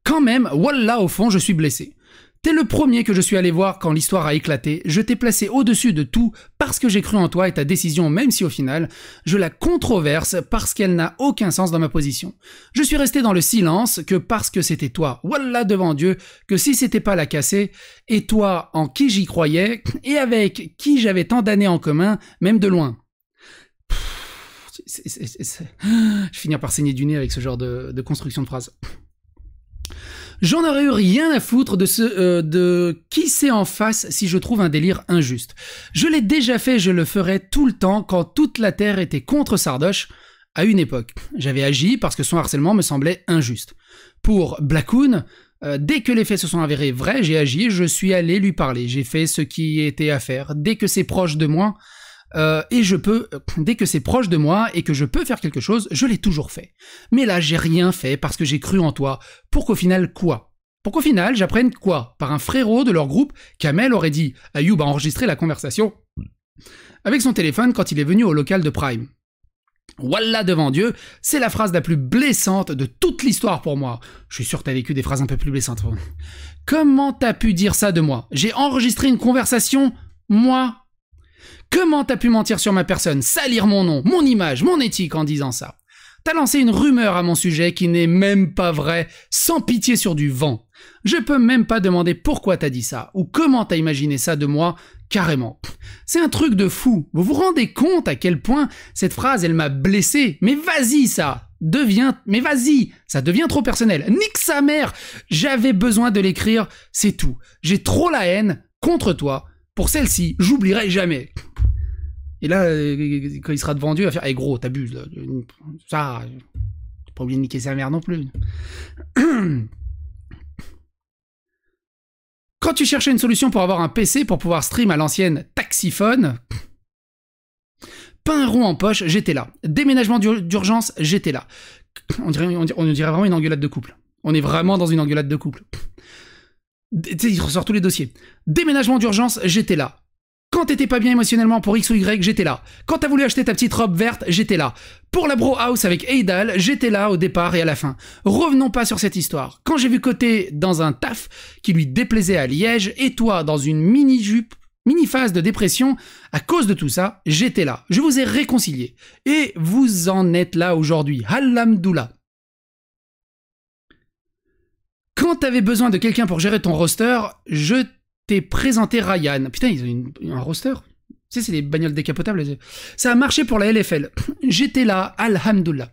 Quand même, voilà au fond, je suis blessé. T'es le premier que je suis allé voir quand l'histoire a éclaté. Je t'ai placé au-dessus de tout parce que j'ai cru en toi et ta décision, même si au final, je la controverse parce qu'elle n'a aucun sens dans ma position. Je suis resté dans le silence que parce que c'était toi. voilà, devant Dieu, que si c'était pas la cassée, et toi en qui j'y croyais, et avec qui j'avais tant d'années en commun, même de loin. Pfff... je finis par saigner du nez avec ce genre de, de construction de phrase. J'en aurais eu rien à foutre de ce euh, de qui c'est en face si je trouve un délire injuste. Je l'ai déjà fait, je le ferai tout le temps quand toute la terre était contre Sardoche à une époque. J'avais agi parce que son harcèlement me semblait injuste. Pour Blackoon, euh, dès que les faits se sont avérés vrais, j'ai agi, je suis allé lui parler, j'ai fait ce qui était à faire. Dès que c'est proche de moi, euh, et je peux, euh, dès que c'est proche de moi et que je peux faire quelque chose, je l'ai toujours fait. Mais là, j'ai rien fait parce que j'ai cru en toi, pour qu'au final, quoi pour qu'au final, j'apprenne quoi Par un frérot de leur groupe, Kamel aurait dit Ayoub a enregistré la conversation avec son téléphone quand il est venu au local de Prime. Voilà devant Dieu, c'est la phrase la plus blessante de toute l'histoire pour moi. Je suis sûr que t'as vécu des phrases un peu plus blessantes. Comment t'as pu dire ça de moi J'ai enregistré une conversation, moi, Comment t'as pu mentir sur ma personne, salir mon nom, mon image, mon éthique en disant ça T'as lancé une rumeur à mon sujet qui n'est même pas vraie, sans pitié sur du vent. Je peux même pas demander pourquoi t'as dit ça, ou comment t'as imaginé ça de moi, carrément. C'est un truc de fou. Vous vous rendez compte à quel point cette phrase, elle m'a blessé Mais vas-y ça devient... Mais vas-y Ça devient trop personnel. Nique sa mère J'avais besoin de l'écrire, c'est tout. J'ai trop la haine contre toi. Pour celle-ci, j'oublierai jamais. Et là, euh, quand il sera vendu, il va faire, hey, eh, gros, t'abuses, ça, t'es pas oublié de niquer sa mère non plus. Quand tu cherchais une solution pour avoir un PC pour pouvoir stream à l'ancienne taxiphone, pain rond en poche, j'étais là. Déménagement d'urgence, j'étais là. On dirait, on, dirait, vraiment une engueulade de couple. On est vraiment dans une engueulade de couple. Il ressort tous les dossiers. Déménagement d'urgence, j'étais là. Quand t'étais pas bien émotionnellement pour X ou Y, j'étais là. Quand t'as voulu acheter ta petite robe verte, j'étais là. Pour la Bro House avec Eidal, j'étais là au départ et à la fin. Revenons pas sur cette histoire. Quand j'ai vu Côté dans un taf qui lui déplaisait à Liège et toi dans une mini-jupe mini phase de dépression, à cause de tout ça, j'étais là. Je vous ai réconcilié. Et vous en êtes là aujourd'hui. Alhamdoulah. Quand t'avais besoin de quelqu'un pour gérer ton roster, je t'es présenté Ryan. Putain, ils ont un roster. Tu sais, c'est des bagnoles décapotables. Ça a marché pour la LFL. J'étais là, alhamdoulilah.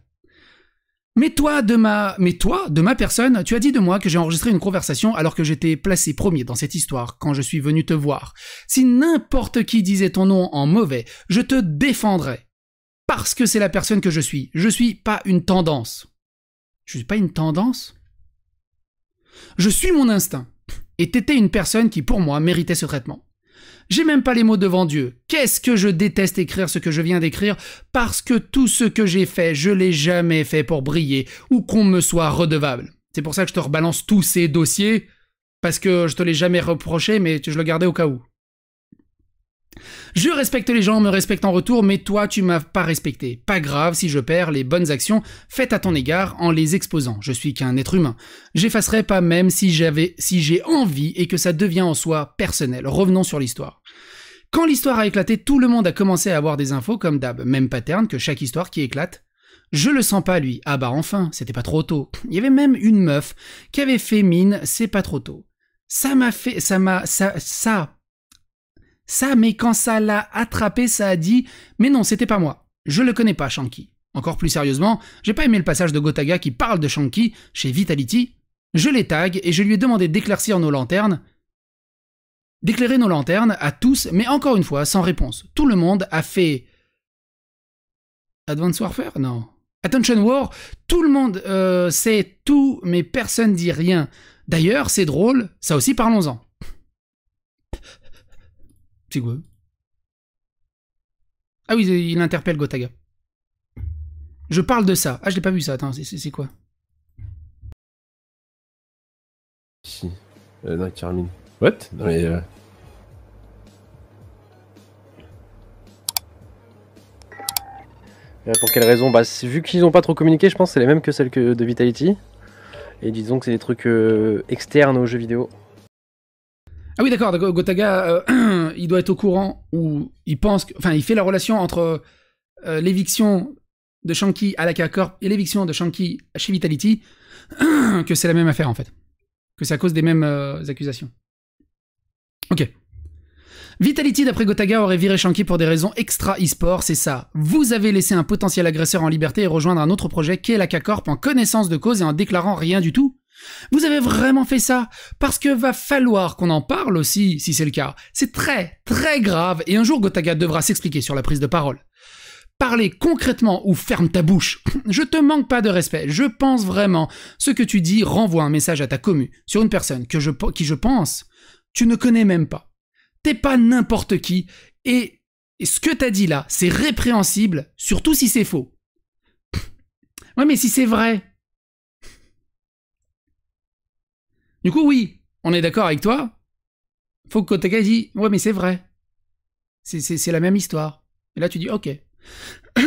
Mais toi, de ma, mais toi, de ma personne, tu as dit de moi que j'ai enregistré une conversation alors que j'étais placé premier dans cette histoire quand je suis venu te voir. Si n'importe qui disait ton nom en mauvais, je te défendrais. Parce que c'est la personne que je suis. Je suis pas une tendance. Je suis pas une tendance? Je suis mon instinct. Et t'étais une personne qui, pour moi, méritait ce traitement. J'ai même pas les mots devant Dieu. Qu'est-ce que je déteste écrire ce que je viens d'écrire parce que tout ce que j'ai fait, je l'ai jamais fait pour briller ou qu'on me soit redevable. C'est pour ça que je te rebalance tous ces dossiers parce que je te l'ai jamais reproché mais je le gardais au cas où. Je respecte les gens, me respecte en retour, mais toi, tu m'as pas respecté. Pas grave si je perds les bonnes actions faites à ton égard en les exposant. Je suis qu'un être humain. J'effacerai pas même si j'avais, si j'ai envie et que ça devient en soi personnel. Revenons sur l'histoire. Quand l'histoire a éclaté, tout le monde a commencé à avoir des infos comme d'hab, même pattern que chaque histoire qui éclate. Je le sens pas lui. Ah bah enfin, c'était pas trop tôt. Il y avait même une meuf qui avait fait mine, c'est pas trop tôt. Ça m'a fait, ça m'a, ça, ça, ça, mais quand ça l'a attrapé, ça a dit Mais non, c'était pas moi. Je le connais pas, Shanky. Encore plus sérieusement, j'ai pas aimé le passage de Gotaga qui parle de Shanky chez Vitality. Je les tag et je lui ai demandé d'éclaircir nos lanternes. D'éclairer nos lanternes à tous, mais encore une fois, sans réponse. Tout le monde a fait. Advance Warfare Non. Attention War, tout le monde euh, sait tout, mais personne dit rien. D'ailleurs, c'est drôle, ça aussi parlons-en. C'est quoi Ah oui, il interpelle Gotaga. Je parle de ça. Ah, je l'ai pas vu ça. Attends, c'est quoi Si. Euh, What euh. Euh, pour quelle raison Bah, vu qu'ils n'ont pas trop communiqué, je pense que c'est les mêmes que celles que de Vitality. Et disons que c'est des trucs externes aux jeux vidéo. Ah oui, d'accord, Gotaga, euh, il doit être au courant ou il pense. enfin, il fait la relation entre euh, l'éviction de Shanky à la K-Corp et l'éviction de Shanky chez Vitality, que c'est la même affaire en fait. Que c'est à cause des mêmes euh, accusations. Ok. Vitality, d'après Gotaga, aurait viré Shanky pour des raisons extra e-sport, c'est ça. Vous avez laissé un potentiel agresseur en liberté et rejoindre un autre projet qu'est la K-Corp en connaissance de cause et en déclarant rien du tout vous avez vraiment fait ça Parce que va falloir qu'on en parle aussi, si c'est le cas. C'est très, très grave, et un jour Gotaga devra s'expliquer sur la prise de parole. Parlez concrètement ou ferme ta bouche. Je te manque pas de respect. Je pense vraiment. Ce que tu dis renvoie un message à ta commu sur une personne que je, qui je pense tu ne connais même pas. T'es pas n'importe qui et, ce que t'as dit là, c'est répréhensible, surtout si c'est faux. Ouais, mais si c'est vrai, Du coup, oui, on est d'accord avec toi. Faut que Gotaga dit Ouais, mais c'est vrai. C'est la même histoire. Et là, tu dis Ok.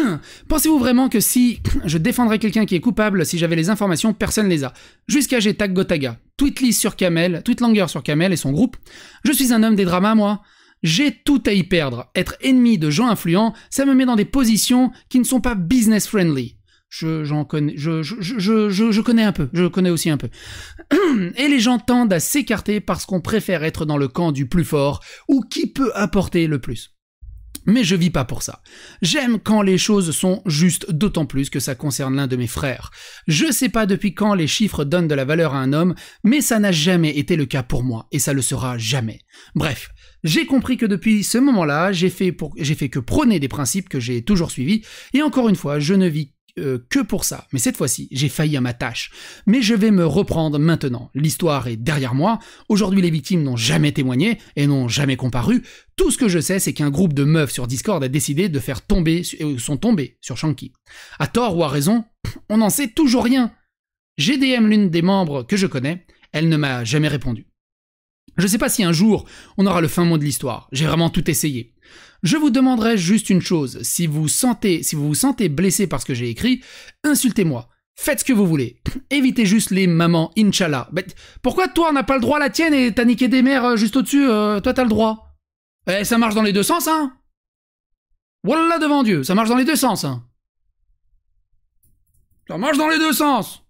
Pensez-vous vraiment que si je défendrais quelqu'un qui est coupable, si j'avais les informations, personne ne les a Jusqu'à tag Gotaga, Tweetlist sur Kamel, Tweetlanger sur Kamel et son groupe. Je suis un homme des dramas, moi. J'ai tout à y perdre. Être ennemi de gens influents, ça me met dans des positions qui ne sont pas business friendly. Je, connais, je, connais un peu, je connais aussi un peu. Et les gens tendent à s'écarter parce qu'on préfère être dans le camp du plus fort ou qui peut apporter le plus. Mais je vis pas pour ça. J'aime quand les choses sont justes, d'autant plus que ça concerne l'un de mes frères. Je sais pas depuis quand les chiffres donnent de la valeur à un homme, mais ça n'a jamais été le cas pour moi, et ça le sera jamais. Bref, j'ai compris que depuis ce moment-là, j'ai fait, pour... j'ai fait que prôner des principes que j'ai toujours suivis, et encore une fois, je ne vis euh, que pour ça. Mais cette fois-ci, j'ai failli à ma tâche. Mais je vais me reprendre maintenant. L'histoire est derrière moi. Aujourd'hui, les victimes n'ont jamais témoigné et n'ont jamais comparu. Tout ce que je sais, c'est qu'un groupe de meufs sur Discord a décidé de faire tomber, euh, sont tombés sur Shanky. À tort ou à raison, on n'en sait toujours rien. J'ai l'une des membres que je connais. Elle ne m'a jamais répondu. Je sais pas si un jour on aura le fin mot de l'histoire, j'ai vraiment tout essayé. Je vous demanderai juste une chose, si vous sentez, si vous, vous sentez blessé par ce que j'ai écrit, insultez-moi, faites ce que vous voulez. Évitez juste les mamans, Inch'Allah. pourquoi toi on n'a pas le droit à la tienne et t'as niqué des mères euh, juste au-dessus, euh, toi t'as le droit Eh, ça marche dans les deux sens, hein Voilà devant Dieu, ça marche dans les deux sens, hein Ça marche dans les deux sens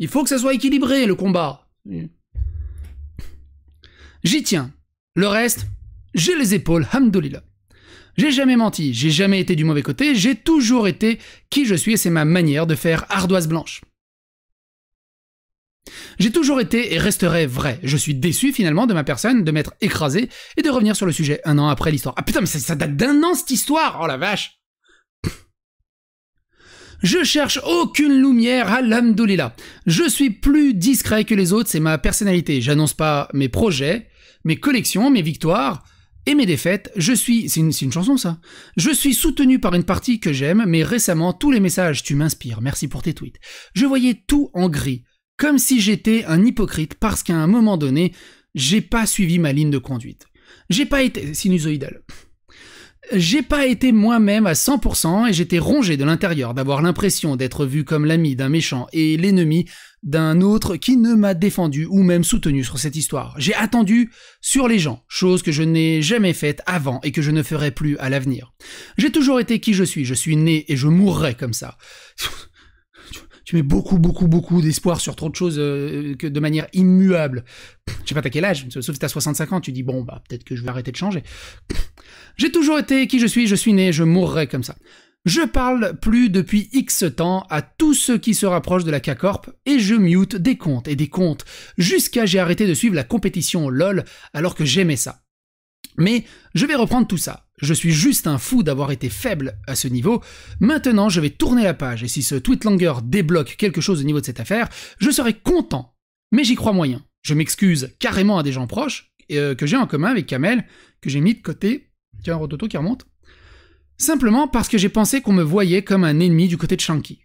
Il faut que ça soit équilibré, le combat. J'y tiens. Le reste, j'ai les épaules, hamdoulilah. J'ai jamais menti, j'ai jamais été du mauvais côté, j'ai toujours été qui je suis et c'est ma manière de faire ardoise blanche. J'ai toujours été et resterai vrai. Je suis déçu finalement de ma personne, de m'être écrasé et de revenir sur le sujet un an après l'histoire. Ah putain, mais ça, date d'un an cette histoire Oh la vache je cherche aucune lumière, à alhamdoulilah. Je suis plus discret que les autres, c'est ma personnalité. J'annonce pas mes projets, mes collections, mes victoires et mes défaites. Je suis, c'est une, une, chanson ça. Je suis soutenu par une partie que j'aime, mais récemment tous les messages tu m'inspires. Merci pour tes tweets. Je voyais tout en gris, comme si j'étais un hypocrite parce qu'à un moment donné, j'ai pas suivi ma ligne de conduite. J'ai pas été sinusoïdal. J'ai pas été moi-même à 100% et j'étais rongé de l'intérieur d'avoir l'impression d'être vu comme l'ami d'un méchant et l'ennemi d'un autre qui ne m'a défendu ou même soutenu sur cette histoire. J'ai attendu sur les gens, chose que je n'ai jamais faite avant et que je ne ferai plus à l'avenir. J'ai toujours été qui je suis, je suis né et je mourrai comme ça. tu mets beaucoup, beaucoup, beaucoup d'espoir sur trop de choses euh, que de manière immuable. Je sais pas t'as quel âge, sauf si t'as 65 ans, tu dis bon, bah peut-être que je vais arrêter de changer. J'ai toujours été qui je suis, je suis né, je mourrai comme ça. Je parle plus depuis X temps à tous ceux qui se rapprochent de la K-Corp et je mute des comptes et des comptes jusqu'à j'ai arrêté de suivre la compétition LOL alors que j'aimais ça. Mais je vais reprendre tout ça. Je suis juste un fou d'avoir été faible à ce niveau. Maintenant, je vais tourner la page et si ce tweetlanger débloque quelque chose au niveau de cette affaire, je serai content. Mais j'y crois moyen. Je m'excuse carrément à des gens proches euh, que j'ai en commun avec Kamel, que j'ai mis de côté un rototo qui remonte Simplement parce que j'ai pensé qu'on me voyait comme un ennemi du côté de Shanky.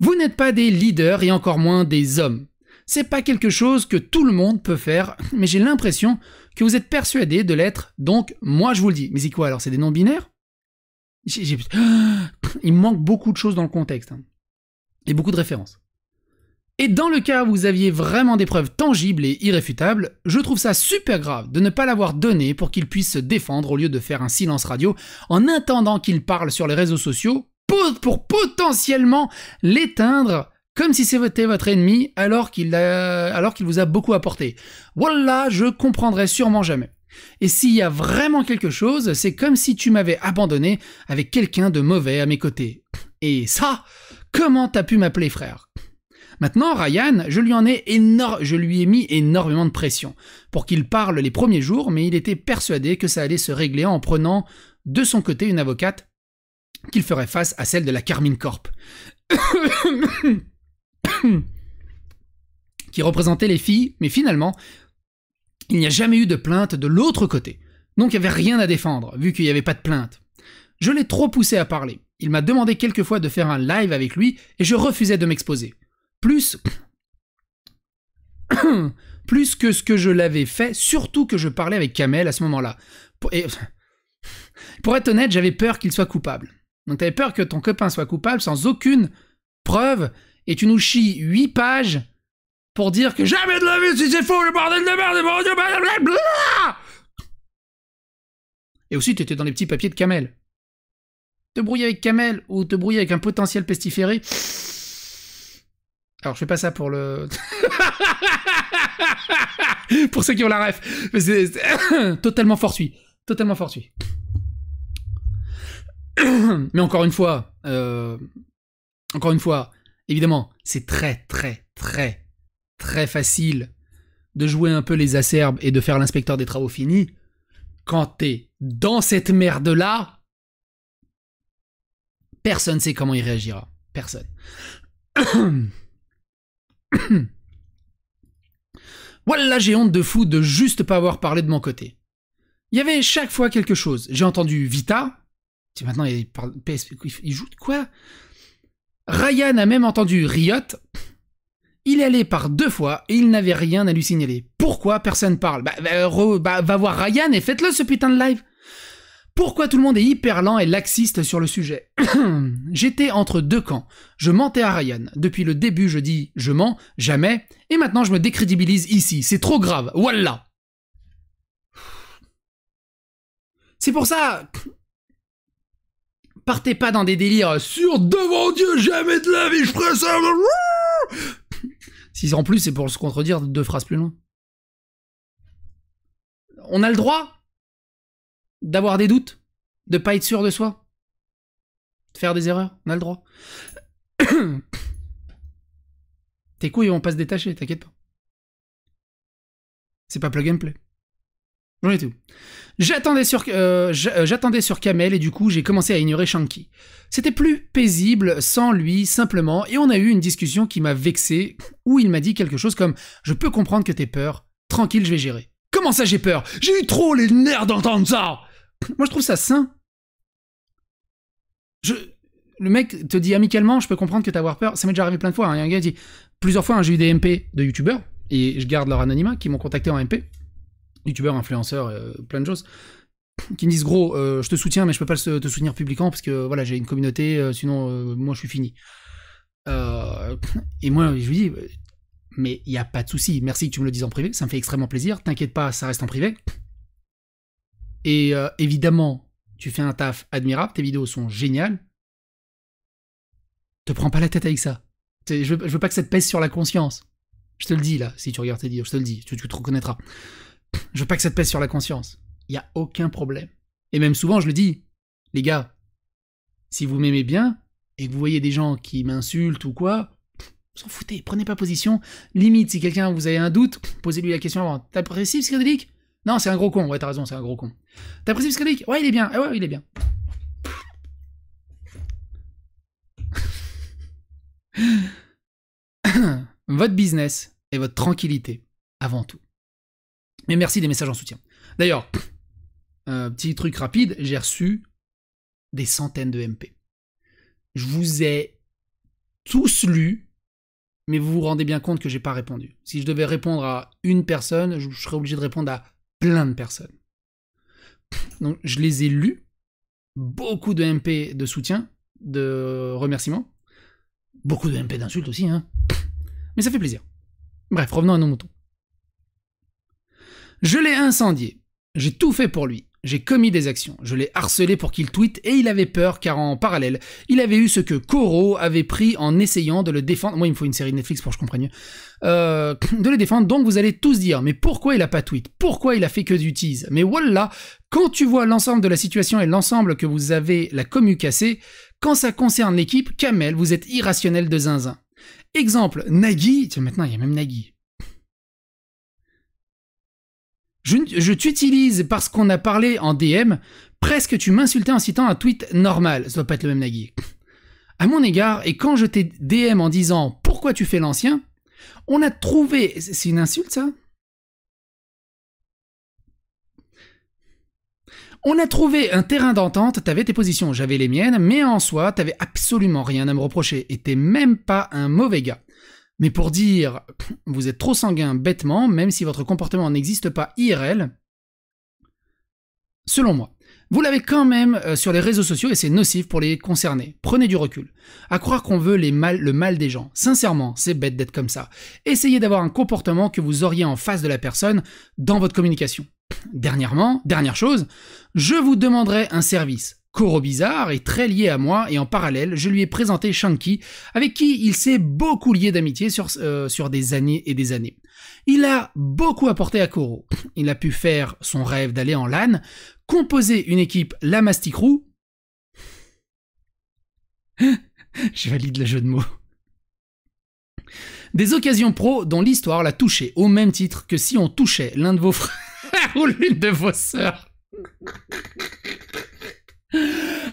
Vous n'êtes pas des leaders et encore moins des hommes. C'est pas quelque chose que tout le monde peut faire, mais j'ai l'impression que vous êtes persuadé de l'être, donc moi je vous le dis. Mais c'est quoi alors C'est des noms binaires Il me Il manque beaucoup de choses dans le contexte. Hein. Et beaucoup de références. Et dans le cas où vous aviez vraiment des preuves tangibles et irréfutables, je trouve ça super grave de ne pas l'avoir donné pour qu'il puisse se défendre au lieu de faire un silence radio en attendant qu'il parle sur les réseaux sociaux pour potentiellement l'éteindre comme si c'était votre ennemi alors qu'il alors qu'il vous a beaucoup apporté. Voilà, je comprendrai sûrement jamais. Et s'il y a vraiment quelque chose, c'est comme si tu m'avais abandonné avec quelqu'un de mauvais à mes côtés. Et ça, comment t'as pu m'appeler frère Maintenant, Ryan, je lui en ai je lui ai mis énormément de pression pour qu'il parle les premiers jours, mais il était persuadé que ça allait se régler en prenant de son côté une avocate qu'il ferait face à celle de la Carmine Corp. qui représentait les filles, mais finalement, il n'y a jamais eu de plainte de l'autre côté. Donc il n'y avait rien à défendre, vu qu'il n'y avait pas de plainte. Je l'ai trop poussé à parler. Il m'a demandé quelquefois de faire un live avec lui et je refusais de m'exposer plus plus que ce que je l'avais fait, surtout que je parlais avec Kamel à ce moment-là. Pour, être honnête, j'avais peur qu'il soit coupable. Donc t'avais peur que ton copain soit coupable sans aucune preuve, et tu nous chies 8 pages pour dire que jamais de la vie si c'est faux, le bordel de merde, le bordel de merde, Et aussi, étais dans les petits papiers de Kamel. Te brouiller avec Kamel ou te brouiller avec un potentiel pestiféré, alors, je fais pas ça pour le. pour ceux qui ont la ref. Mais c'est totalement fortuit. Totalement fortuit. Mais encore une fois, euh, encore une fois, évidemment, c'est très, très, très, très facile de jouer un peu les acerbes et de faire l'inspecteur des travaux finis quand t'es dans cette merde-là, personne sait comment il réagira. Personne. voilà, j'ai honte de fou de juste pas avoir parlé de mon côté. Il y avait chaque fois quelque chose. J'ai entendu Vita. Maintenant, il, parle, il joue de quoi Ryan a même entendu Riot. Il est allé par deux fois et il n'avait rien à lui signaler. Pourquoi personne parle bah, bah, bah, va voir Ryan et faites-le ce putain de live. Pourquoi tout le monde est hyper lent et laxiste sur le sujet J'étais entre deux camps. Je mentais à Ryan. Depuis le début, je dis je mens, jamais. Et maintenant, je me décrédibilise ici. C'est trop grave. Voilà. C'est pour ça. Partez pas dans des délires euh, sur devant Dieu, jamais de la vie, je ferai ça. Si en plus c'est pour se contredire deux phrases plus loin. On a le droit d'avoir des doutes, de pas être sûr de soi, de faire des erreurs, on a le droit. Tes couilles vont pas se détacher, t'inquiète pas. C'est pas plug and play. J'en tout. J'attendais sur, euh, euh, j'attendais sur Kamel et du coup j'ai commencé à ignorer Shanky. C'était plus paisible sans lui simplement et on a eu une discussion qui m'a vexé où il m'a dit quelque chose comme je peux comprendre que t'aies peur, tranquille je vais gérer. Comment ça j'ai peur J'ai eu trop les nerfs d'entendre ça moi, je trouve ça sain. Je... Le mec te dit amicalement, je peux comprendre que t'as avoir peur. Ça m'est déjà arrivé plein de fois. Hein. Il y a un gars qui dit plusieurs fois, hein, j'ai eu des MP de youtubeurs, et je garde leur anonymat, qui m'ont contacté en MP. Youtubeurs, influenceurs, euh, plein de choses qui me disent gros, euh, je te soutiens, mais je peux pas te soutenir publiquement parce que voilà, j'ai une communauté, euh, sinon moi je suis fini. et moi je lui dis, mais il n'y a pas de souci, merci que tu me le dises en privé, ça me fait extrêmement plaisir, t'inquiète pas, ça reste en privé. Et euh, évidemment, tu fais un taf admirable, tes vidéos sont géniales. Te prends pas la tête avec ça. Je veux, veux pas que ça te pèse sur la conscience. Je te le dis là, si tu regardes tes vidéos, je te le dis, tu, te reconnaîtras. Je veux pas que ça te pèse sur la conscience. Il y a aucun problème. Et même souvent, je le dis, les gars, si vous m'aimez bien et que vous voyez des gens qui m'insultent ou quoi, s'en foutez, prenez pas position. Limite, si quelqu'un vous avez un doute, posez-lui la question avant. T'apprécies psychédélique non, c'est un gros con, ouais, t'as raison, c'est un gros con. T'as pris Ouais, il est bien, ah ouais, il est bien. votre business et votre tranquillité avant tout. Mais merci des messages en soutien. D'ailleurs, euh, petit truc rapide, j'ai reçu des centaines de MP. Je vous ai tous lus, mais vous vous rendez bien compte que j'ai pas répondu. Si je devais répondre à une personne, je serais obligé de répondre à plein de personnes. Donc je les ai lus, beaucoup de MP de soutien, de remerciements, beaucoup de MP d'insultes aussi, hein. Mais ça fait plaisir. Bref, revenons à nos moutons. Je l'ai incendié. J'ai tout fait pour lui. J'ai commis des actions. Je l'ai harcelé pour qu'il tweete et il avait peur car en parallèle, il avait eu ce que Koro avait pris en essayant de le défendre. Moi, il me faut une série de Netflix pour que je comprenne mieux. de le défendre. Donc, vous allez tous dire, mais pourquoi il a pas tweet Pourquoi il a fait que du tease Mais voilà, quand tu vois l'ensemble de la situation et l'ensemble que vous avez la commu cassée, quand ça concerne l'équipe, Kamel, vous êtes irrationnel de zinzin. Exemple, Nagui, tiens maintenant il y a même Nagui, Je, t'utilise parce qu'on a parlé en DM, presque tu m'insultais en citant un tweet normal. Ça doit pas être le même Nagui. À mon égard, et quand je t'ai DM en disant pourquoi tu fais l'ancien, on a trouvé. C'est une insulte ça On a trouvé un terrain d'entente, t'avais tes positions, j'avais les miennes, mais en soi, t'avais absolument rien à me reprocher, et t'es même pas un mauvais gars mais pour dire vous êtes trop sanguin bêtement, même si votre comportement n'existe pas IRL, selon moi. Vous l'avez quand même euh, sur les réseaux sociaux et c'est nocif pour les concernés. Prenez du recul. À croire qu'on veut les mal, le mal des gens. Sincèrement, c'est bête d'être comme ça. Essayez d'avoir un comportement que vous auriez en face de la personne dans votre communication. Dernièrement, dernière chose, je vous demanderai un service. Koro Bizarre est très lié à moi et en parallèle, je lui ai présenté Shanky, avec qui il s'est beaucoup lié d'amitié sur, euh, sur des années et des années. Il a beaucoup apporté à Koro. Il a pu faire son rêve d'aller en LAN, composer une équipe La masticroue, je valide le jeu de mots. Des occasions pro dont l'histoire l'a touché, au même titre que si on touchait l'un de vos frères ou l'une de vos sœurs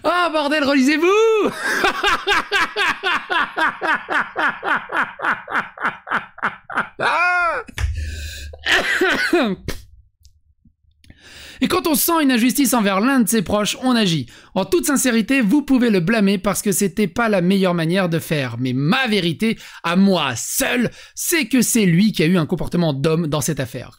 oh, bordel, relisez-vous Et quand on sent une injustice envers l'un de ses proches, on agit. En toute sincérité, vous pouvez le blâmer parce que c'était pas la meilleure manière de faire. Mais ma vérité, à moi seul, c'est que c'est lui qui a eu un comportement d'homme dans cette affaire.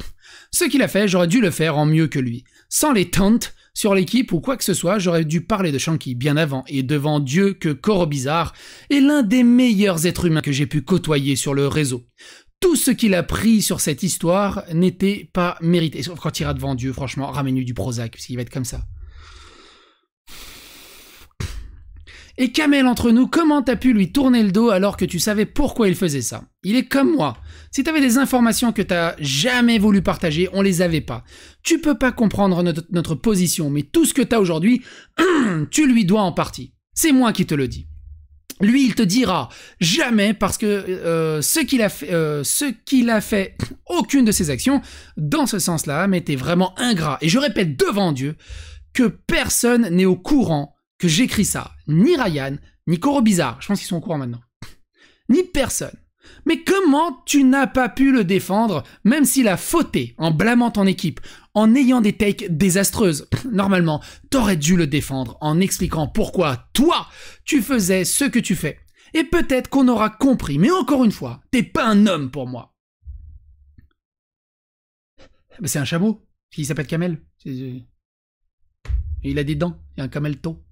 Ce qu'il a fait, j'aurais dû le faire en mieux que lui. Sans les tentes sur l'équipe ou quoi que ce soit, j'aurais dû parler de Shanky bien avant et devant Dieu que Corobizar Bizarre est l'un des meilleurs êtres humains que j'ai pu côtoyer sur le réseau. Tout ce qu'il a pris sur cette histoire n'était pas mérité. Sauf quand il ira devant Dieu, franchement, ramène-lui du Prozac, parce qu'il va être comme ça. Et Kamel entre nous, comment t'as pu lui tourner le dos alors que tu savais pourquoi il faisait ça Il est comme moi. Si t'avais des informations que t'as jamais voulu partager, on les avait pas. Tu peux pas comprendre notre, position, mais tout ce que t'as aujourd'hui, tu lui dois en partie. C'est moi qui te le dis. Lui, il te dira jamais parce que euh, ce qu'il a fait, euh, ce qu'il a fait, aucune de ses actions dans ce sens-là, m'était vraiment ingrat. Et je répète devant Dieu que personne n'est au courant que j'écris ça. Ni Ryan, ni Coro Bizarre, je pense qu'ils sont au courant maintenant. ni personne. Mais comment tu n'as pas pu le défendre, même s'il a fauté en blâmant ton équipe, en ayant des takes désastreuses Normalement, t'aurais dû le défendre en expliquant pourquoi toi, tu faisais ce que tu fais. Et peut-être qu'on aura compris, mais encore une fois, t'es pas un homme pour moi. Bah, c'est un chameau, il s'appelle Kamel. Il a des dents, il a un ton.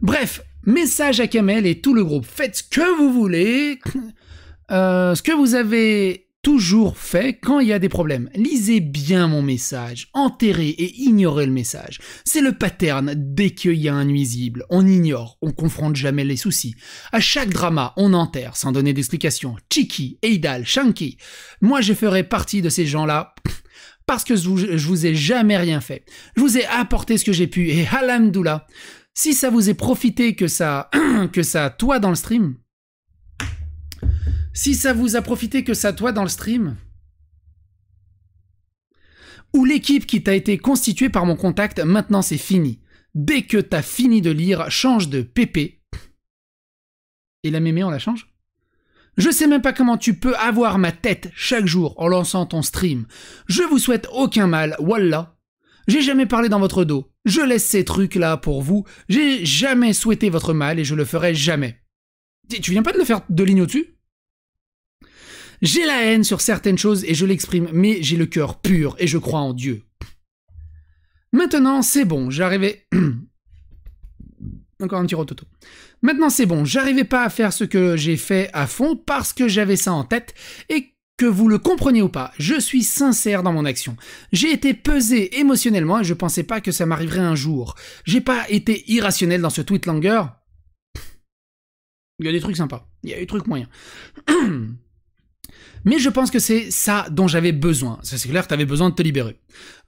Bref, message à Kamel et tout le groupe. Faites ce que vous voulez, euh, ce que vous avez toujours fait quand il y a des problèmes. Lisez bien mon message, enterrez et ignorez le message. C'est le pattern dès qu'il y a un nuisible. On ignore, on confronte jamais les soucis. À chaque drama, on enterre sans donner d'explication. Chiki, Eidal, Shanky. Moi, je ferai partie de ces gens-là parce que je vous ai jamais rien fait. Je vous ai apporté ce que j'ai pu et Alhamdoulilah. Si ça vous est profité que ça, que ça toi dans le stream, si ça vous a profité que ça toi dans le stream, ou l'équipe qui t'a été constituée par mon contact, maintenant c'est fini. Dès que t'as fini de lire, change de pépé. Et la mémé, on la change je sais même pas comment tu peux avoir ma tête chaque jour en lançant ton stream. Je vous souhaite aucun mal, wallah. J'ai jamais parlé dans votre dos. Je laisse ces trucs-là pour vous. J'ai jamais souhaité votre mal et je le ferai jamais. Tu viens pas de le faire de lignes au-dessus J'ai la haine sur certaines choses et je l'exprime, mais j'ai le cœur pur et je crois en Dieu. Maintenant, c'est bon, j'arrivais. Encore un petit rototo. Maintenant, c'est bon, j'arrivais pas à faire ce que j'ai fait à fond parce que j'avais ça en tête et que vous le compreniez ou pas, je suis sincère dans mon action. J'ai été pesé émotionnellement et je pensais pas que ça m'arriverait un jour. J'ai pas été irrationnel dans ce tweet longueur. Il y a des trucs sympas, il y a des trucs moyens. Mais je pense que c'est ça dont j'avais besoin. c'est clair, tu avais besoin de te libérer.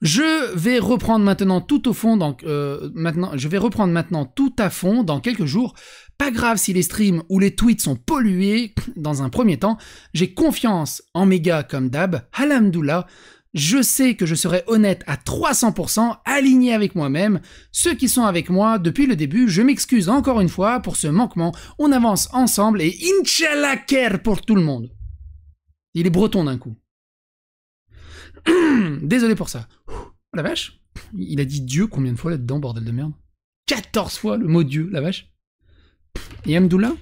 Je vais reprendre maintenant tout au fond, euh, maintenant, je vais reprendre maintenant tout à fond dans quelques jours pas grave si les streams ou les tweets sont pollués dans un premier temps, j'ai confiance en mes gars comme d'hab, alhamdoulilah, je sais que je serai honnête à 300%, aligné avec moi-même. Ceux qui sont avec moi depuis le début, je m'excuse encore une fois pour ce manquement. On avance ensemble et Inch'Allah Kerr pour tout le monde. Il est breton d'un coup. Désolé pour ça. la vache. Il a dit Dieu combien de fois là-dedans, bordel de merde 14 fois le mot Dieu, la vache. Et Amdoula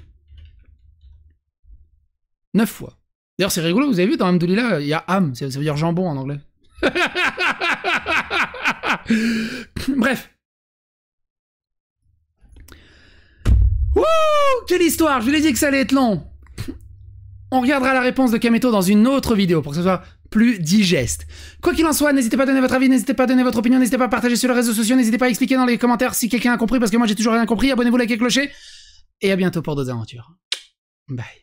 9 fois. D'ailleurs, c'est rigolo, vous avez vu dans Yamdoula, il y a Ham, ça veut dire jambon en anglais. Bref. Wouh Quelle histoire Je vous ai dit que ça allait être long On regardera la réponse de Kameto dans une autre vidéo pour que ce soit plus digeste. Quoi qu'il en soit, n'hésitez pas à donner votre avis, n'hésitez pas à donner votre opinion, n'hésitez pas à partager sur les réseaux sociaux, n'hésitez pas à expliquer dans les commentaires si quelqu'un a compris, parce que moi j'ai toujours rien compris. Abonnez-vous, likez, clocher et à bientôt pour d'autres aventures. Bye.